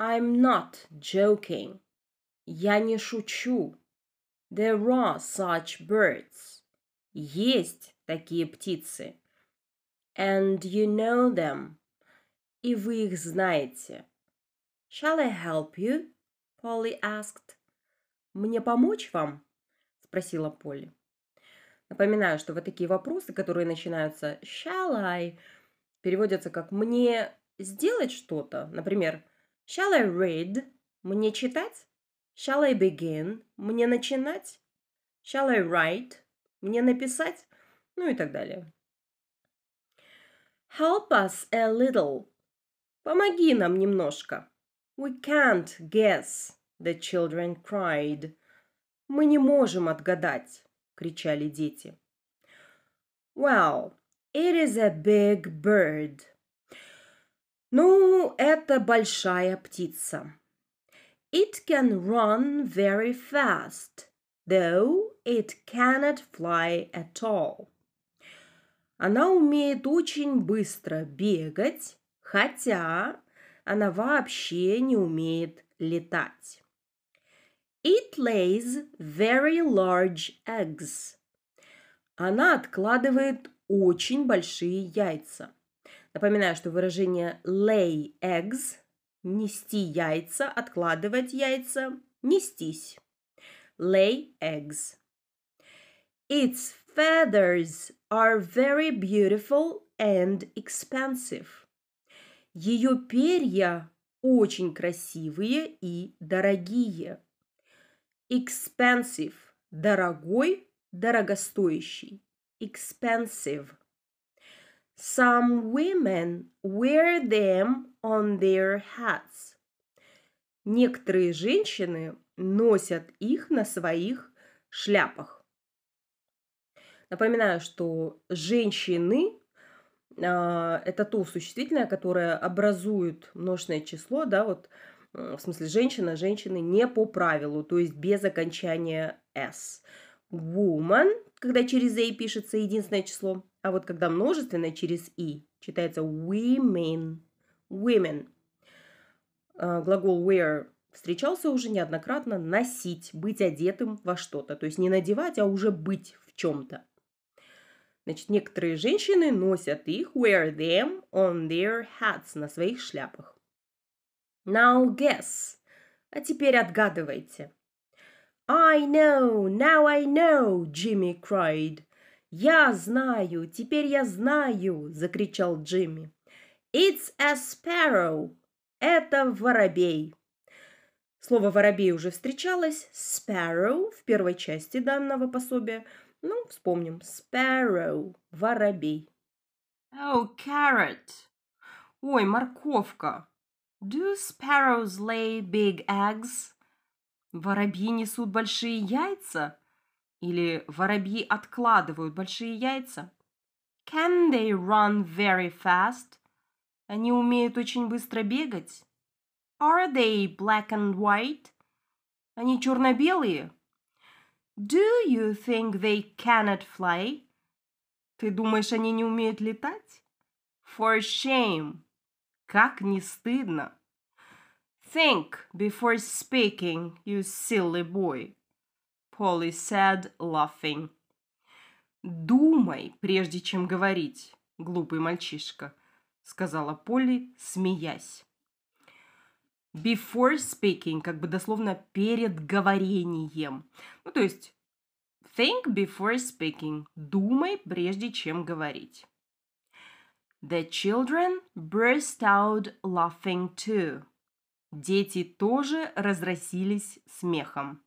I'm not joking. Я не шучу. There are such birds. Есть такие птицы. And you know them. И вы их знаете. Shall I help you? Polly asked. Мне помочь вам? спросила Полли. Напоминаю, что вот такие вопросы, которые начинаются shall I, переводятся как мне сделать что-то. Например, Shall I read? Мне читать? Shall I begin? Мне начинать? Shall I write? Мне написать? Ну и так далее. Help us a little. Помоги нам немножко. We can't guess, the children cried. Мы не можем отгадать, кричали дети. Well, it is a big bird. Ну, это большая птица. It can run very fast, though it cannot fly at all. Она умеет очень быстро бегать, хотя она вообще не умеет летать. It lays very large eggs. Она откладывает очень большие яйца. Напоминаю, что выражение lay eggs – нести яйца, откладывать яйца, нестись. Lay eggs. Its feathers are very beautiful and expensive. Ее перья очень красивые и дорогие. Expensive – дорогой, дорогостоящий. Expensive – Some women wear them on their hats. Некоторые женщины носят их на своих шляпах. Напоминаю, что женщины э, это то существительное, которое образует множественное число, да, вот э, в смысле женщина, женщины не по правилу, то есть без окончания s. Woman, когда через a пишется единственное число, а вот когда множественное через «и» читается women. Women. А, глагол wear встречался уже неоднократно носить, быть одетым во что-то. То есть не надевать, а уже быть в чем-то. Значит, некоторые женщины носят их wear them on their hats на своих шляпах. Now guess. А теперь отгадывайте. I know, now I know, Jimmy cried. «Я знаю! Теперь я знаю!» – закричал Джимми. «It's a sparrow!» «Это воробей!» Слово «воробей» уже встречалось. «Sparrow» в первой части данного пособия. Ну, вспомним. «Sparrow» – воробей. «Oh, carrot!» «Ой, морковка!» «Do sparrows lay big eggs?» «Воробьи несут большие яйца?» Или воробьи откладывают большие яйца? Can they run very fast? Они умеют очень быстро бегать? Are they black and white? Они черно-белые? Do you think they cannot fly? Ты думаешь, они не умеют летать? For shame. Как не стыдно. Think before speaking, you silly boy. Холли said, laughing. «Думай, прежде чем говорить, глупый мальчишка», — сказала Полли, смеясь. Before speaking, как бы дословно перед говорением. Ну, то есть think before speaking. Думай, прежде чем говорить. The children burst out laughing too. Дети тоже разразились смехом.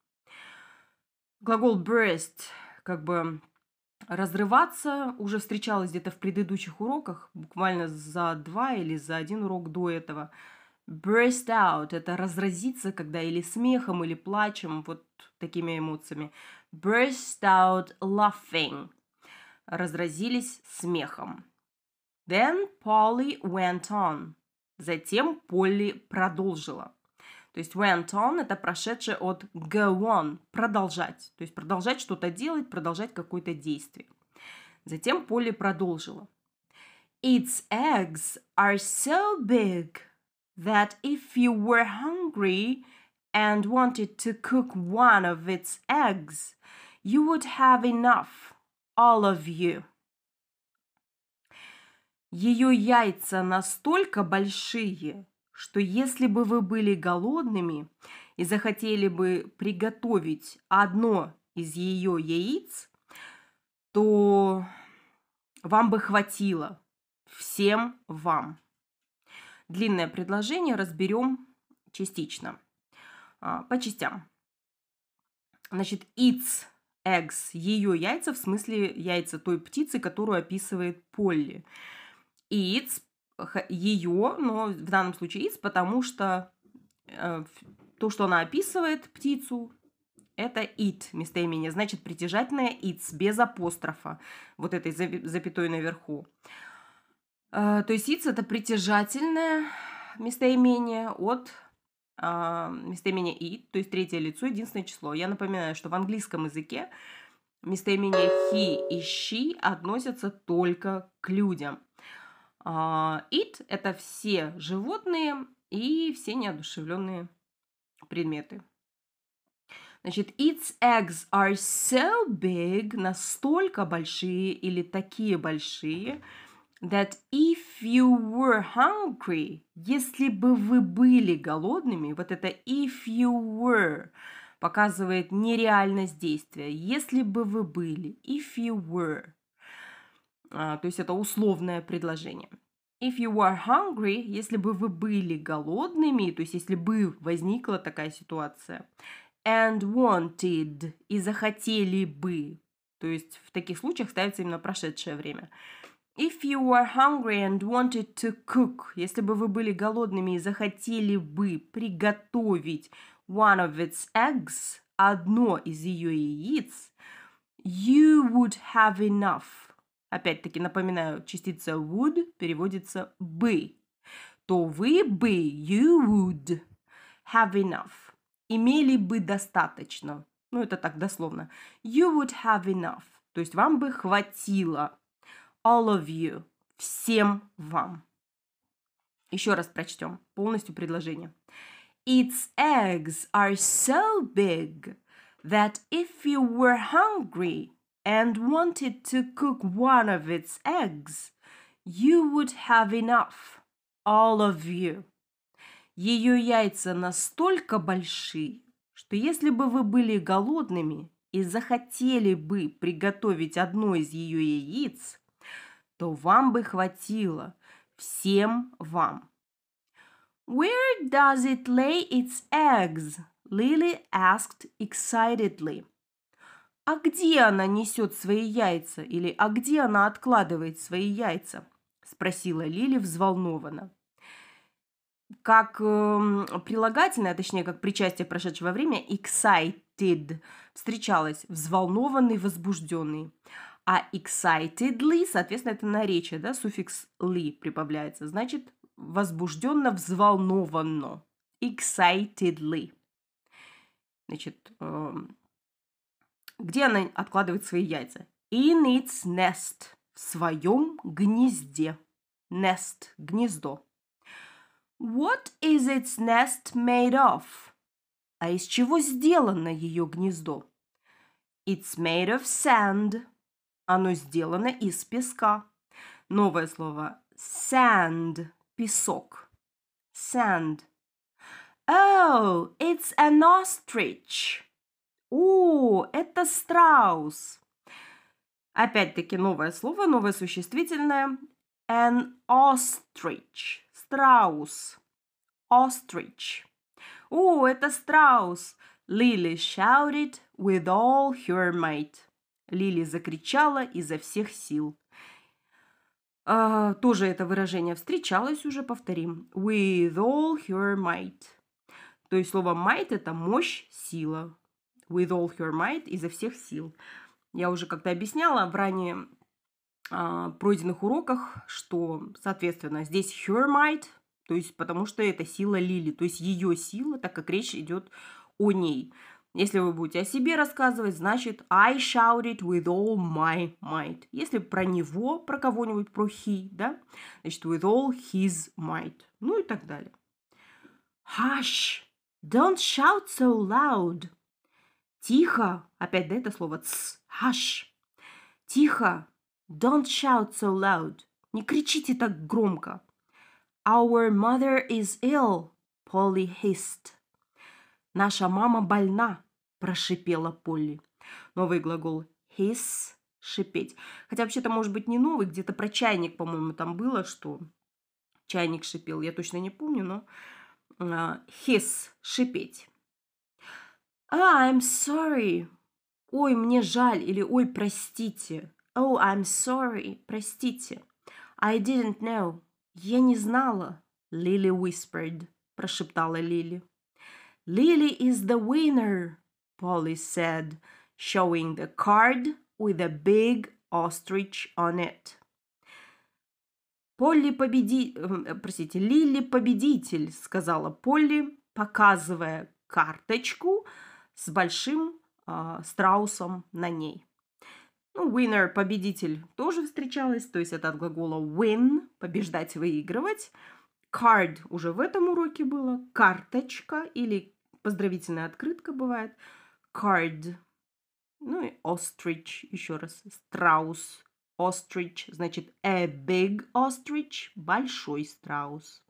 Глагол burst, как бы разрываться, уже встречалась где-то в предыдущих уроках, буквально за два или за один урок до этого. Burst out – это разразиться, когда или смехом, или плачем, вот такими эмоциями. Burst out laughing – разразились смехом. Then Polly went on. Затем Полли продолжила. То есть went on это прошедшее от go on, продолжать. То есть продолжать что-то делать, продолжать какое-то действие. Затем Полли продолжила. Its eggs are so big that if you were hungry and wanted to cook one of its eggs, you would have enough, all of you. Ее яйца настолько большие, что если бы вы были голодными и захотели бы приготовить одно из ее яиц, то вам бы хватило. Всем вам. Длинное предложение разберем частично, а, по частям. Значит, its eggs, ее яйца, в смысле яйца той птицы, которую описывает Полли. Its ее, но в данном случае из, потому что э, то, что она описывает птицу, это it местоимение, значит притяжательное it's без апострофа, вот этой запятой наверху. Э, то есть it's это притяжательное местоимение от э, местоимения it, то есть третье лицо, единственное число. Я напоминаю, что в английском языке местоимения he и she относятся только к людям. It а, – это все животные и все неодушевленные предметы. Значит, its eggs are so big, настолько большие или такие большие, that if you were hungry, если бы вы были голодными, вот это if you were показывает нереальность действия. Если бы вы были, if you were, а, то есть это условное предложение. If you were hungry, если бы вы были голодными, то есть если бы возникла такая ситуация, and wanted и захотели бы, то есть в таких случаях ставится именно прошедшее время. If you were hungry and wanted to cook, если бы вы были голодными и захотели бы приготовить one of its eggs, одно из ее яиц, you would have enough опять-таки напоминаю, частица would переводится бы, то вы бы, you would have enough, имели бы достаточно. Ну, это так дословно. You would have enough, то есть вам бы хватило. All of you, всем вам. Еще раз прочтем полностью предложение. Its eggs are so big that if you were hungry, and wanted to cook one of its eggs, you would have enough, all of you. Ее яйца настолько большие, что если бы вы были голодными и захотели бы приготовить одно из ее яиц, то вам бы хватило, всем вам. Where does it lay its eggs? Lily asked excitedly а где она несет свои яйца или а где она откладывает свои яйца?» – спросила Лили взволнованно. Как э, прилагательное, а точнее, как причастие прошедшего времени, excited встречалось взволнованный, возбужденный. А excitedly, соответственно, это наречие, да, суффикс ли прибавляется, значит, возбужденно, взволнованно. Excitedly. Значит, э, где она откладывает свои яйца? In its nest. В своем гнезде. Nest. Гнездо. What is its nest made of? А из чего сделано ее гнездо? It's made of sand. Оно сделано из песка. Новое слово sand – песок. Sand. Oh, it's an ostrich. О, это страус. Опять-таки новое слово, новое существительное. An ostrich. Страус. Ostrich. О, это страус. Лили shouted with all her might. Лили закричала изо всех сил. А, тоже это выражение встречалось уже, повторим. With all her might. То есть слово might – это мощь, сила with all your might, изо всех сил. Я уже как-то объясняла в ранее а, пройденных уроках, что, соответственно, здесь her might, то есть потому что это сила Лили, то есть ее сила, так как речь идет о ней. Если вы будете о себе рассказывать, значит I shouted with all my might. Если про него, про кого-нибудь, про he, да, значит with all his might. Ну и так далее. Hush! Don't shout so loud! Тихо. Опять, да, это слово «ц». Hush. Тихо. Don't shout so loud. Не кричите так громко. Our mother is ill, Polly hissed. Наша мама больна, прошипела Полли. Новый глагол hiss – шипеть. Хотя вообще-то, может быть, не новый, где-то про чайник, по-моему, там было, что чайник шипел. Я точно не помню, но а, hiss – шипеть. «Ah, I'm sorry!» «Ой, мне жаль!» или «Ой, простите!» «Oh, I'm sorry!» «Простите!» «I didn't know!» «Я не знала!» Лили whispered, прошептала Лили. Lily is the winner, Polly said, showing the card with a big ostrich on it. Полли победи... Э, простите, Лили победитель, сказала Полли, показывая карточку, с большим э, страусом на ней. Ну, winner, победитель, тоже встречалась, то есть это от глагола win, побеждать, выигрывать. Card уже в этом уроке было, карточка или поздравительная открытка бывает. Card, ну и ostrich, еще раз, страус. Ostrich, значит, a э, big ostrich, большой страус.